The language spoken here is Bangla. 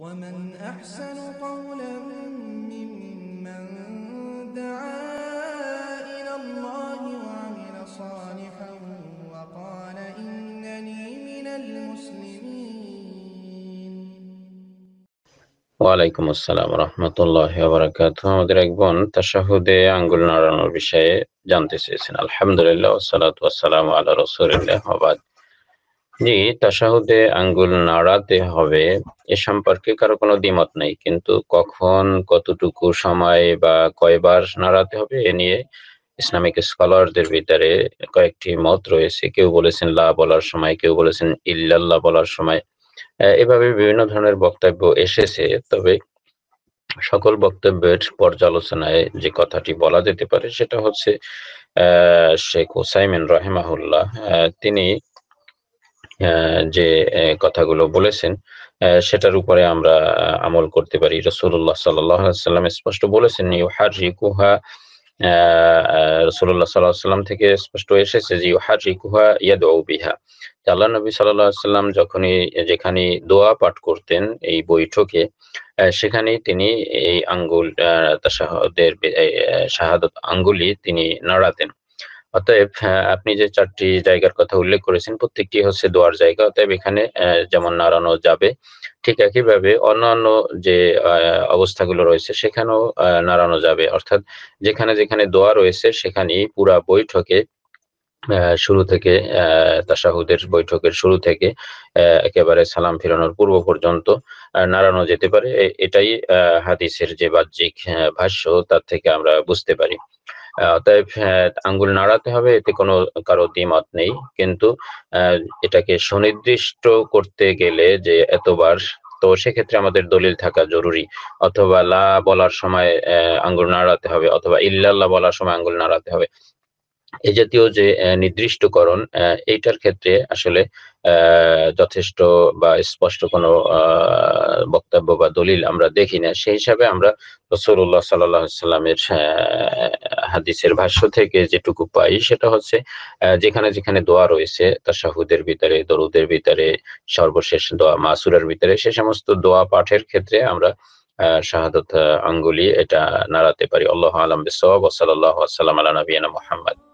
ومن أحسن قولا ممن دعا إلى الله وعمل صالحا وقال إنني من المسلمين وعليكم السلام ورحمة الله وبركاته مدرق بون تشهد قلنا نارا بشيء جانتسيسين الحمد لله والصلاة والسلام على رسول الله وبعد জি তাশাহুদে আঙ্গুল নাড়াতে হবে এ সম্পর্কে কারো কোনো দ্বিমত নেই কিন্তু কখন কতটুকু সময় বা কয়বার নাড়াতে হবে এ নিয়ে ইসলামিক স্কলারদের ভিতরে কয়েকটি মত রয়েছে কেউ বলেছেন লা বলার সময় কেউ বলেছেন ইল্লাল্লাহ বলার সময় এভাবে বিভিন্ন ধরনের বক্তব্য এসেছে তবে সকল বক্তব্যের পর্যালোচনায় যে কথাটি বলা যেতে পারে সেটা হচ্ছে আহ শেখ ওসাইমেন রহেমাহুল্লাহ তিনি যে কথাগুলো বলেছেন সেটার উপরে আমরা আমল করতে পারি রসুল্লাহ সাল্লাম স্পষ্ট বলেছেন ইউহার রিকুহা রসুল্লাহ সাল্লাহ সাল্লাম থেকে স্পষ্ট এসেছে যে ইউহার রিকুহা ইয়াদ বিহা আল্লাহ নবী সাল্লাম যখনই যেখানে দোয়া পাঠ করতেন এই বৈঠকে সেখানে তিনি এই আঙ্গুল আহ শাহাদত আঙ্গুলি তিনি নাড়াতেন অতএব হ্যাঁ, আপনি যে চারটি জায়গার কথা উল্লেখ করেছেন প্রত্যেকটি হচ্ছে দোয়ার জায়গা অতএব এখানে যেমন নাড়ানো যাবে ঠিক একইভাবে অন্যান্য যে অবস্থাগুলো রয়েছে সেখানেও নাড়ানো যাবে অর্থাৎ যেখানে যেখানে দোয়া রয়েছে সেখানেই পুরা বৈঠকে শুরু থেকে তাসাহুদের বৈঠকের শুরু থেকে একেবারে সালাম ফেরানোর পূর্ব পর্যন্ত নাড়ানো যেতে পারে এটাই হাদিসের যে বাহ্যিক ভাষ্য তার থেকে আমরা বুঝতে পারি অতএব আঙ্গুল নাড়াতে হবে এতে কোনো কারো দ্বিমত নেই কিন্তু এটাকে সুনির্দিষ্ট করতে গেলে যে এতবার তো সেক্ষেত্রে আমাদের দলিল থাকা জরুরি অথবা লা বলার সময় আঙ্গুল নাড়াতে হবে অথবা ইল্লাল্লাহ বলার সময় আঙ্গুল নাড়াতে হবে এ জাতীয় যে নির্দিষ্টকরণ এইটার ক্ষেত্রে আসলে যথেষ্ট বা স্পষ্ট কোনো বক্তব্য বা দলিল আমরা দেখি না সেই হিসাবে আমরা রসুল্লাহ সাল্লামের হাদিসের ভাষ্য থেকে যেটুকু পাই সেটা হচ্ছে যেখানে যেখানে দোয়া রয়েছে তাসাহুদের ভিতরে দরুদের ভিতরে সর্বশেষ দোয়া মাসুরের ভিতরে সে সমস্ত দোয়া পাঠের ক্ষেত্রে আমরা শাহাদত আঙ্গুলি এটা নাড়াতে পারি আল্লাহ আলম বিসব ওসাল্লাহ সাল্লাম আল্লাহ নবীনা মোহাম্মদ